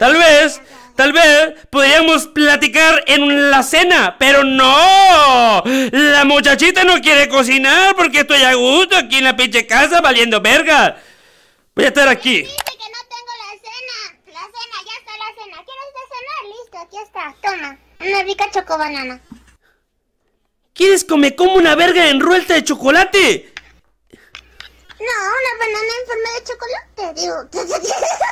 Tal vez, tal vez podríamos platicar en la cena, pero no. La muchachita no quiere cocinar porque estoy a gusto aquí en la pinche casa valiendo verga. Voy a estar aquí. Dice que no tengo la cena. La cena, ya está la cena. ¿Quieres cenar? Listo, aquí está. Toma. Una rica chocobanana. ¿Quieres que me como una verga Enruelta de chocolate? No, una banana en forma de chocolate, digo.